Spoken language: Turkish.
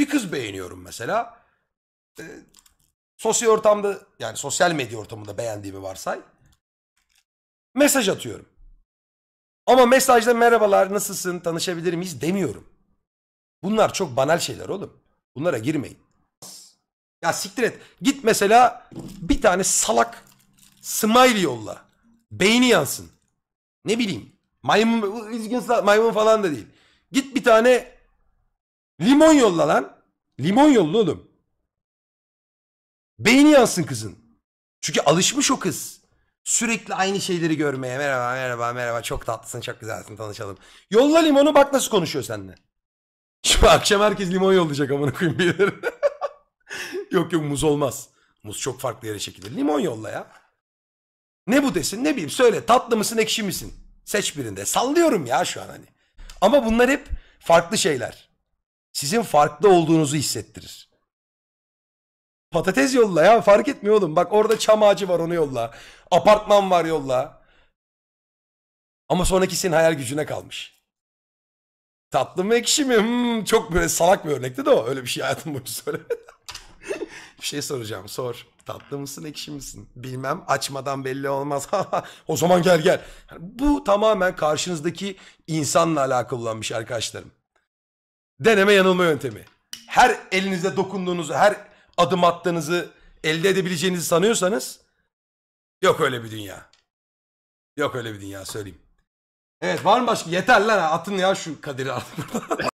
Bir kız beğeniyorum mesela. E, sosyal ortamda yani sosyal medya ortamında beğendiğimi varsay. Mesaj atıyorum. Ama mesajda merhabalar nasılsın tanışabilir miyiz demiyorum. Bunlar çok banal şeyler oğlum. Bunlara girmeyin. Ya siktir et. Git mesela bir tane salak smile yolla. Beyni yansın. Ne bileyim. Maymun, maymun falan da değil. Git bir tane Limon yolla lan. Limon yolla oğlum. Beyni yansın kızın. Çünkü alışmış o kız. Sürekli aynı şeyleri görmeye. Merhaba merhaba merhaba çok tatlısın çok güzelsin tanışalım. Yolla limonu bak nasıl konuşuyor seninle. Şimdi akşam herkes limon yollayacak amına koyayım birileri. yok yok muz olmaz. Muz çok farklı yere çekilir. Limon yolla ya. Ne bu desin ne bileyim söyle tatlı mısın ekşi misin? Seç birinde. Sallıyorum ya şu an hani. Ama bunlar hep farklı şeyler sizin farklı olduğunuzu hissettirir. Patates yolla ya fark etmiyor oğlum. Bak orada çam ağacı var onu yolla. Apartman var yolla. Ama sonraki senin hayal gücüne kalmış. Tatlı mı ekşi mi? Hmm, çok böyle salak bir örnekti de o. Öyle bir şey hayatım boyunca söyle. bir şey soracağım sor. Tatlı mısın ekşi misin? Bilmem açmadan belli olmaz. o zaman gel gel. bu tamamen karşınızdaki insanla alakalı olan bir şey arkadaşlarım. Deneme yanılma yöntemi. Her elinize dokunduğunuzu, her adım attığınızı elde edebileceğinizi sanıyorsanız yok öyle bir dünya. Yok öyle bir dünya söyleyeyim. Evet var mı başka? Yeter lan atın ya şu Kadir'i artık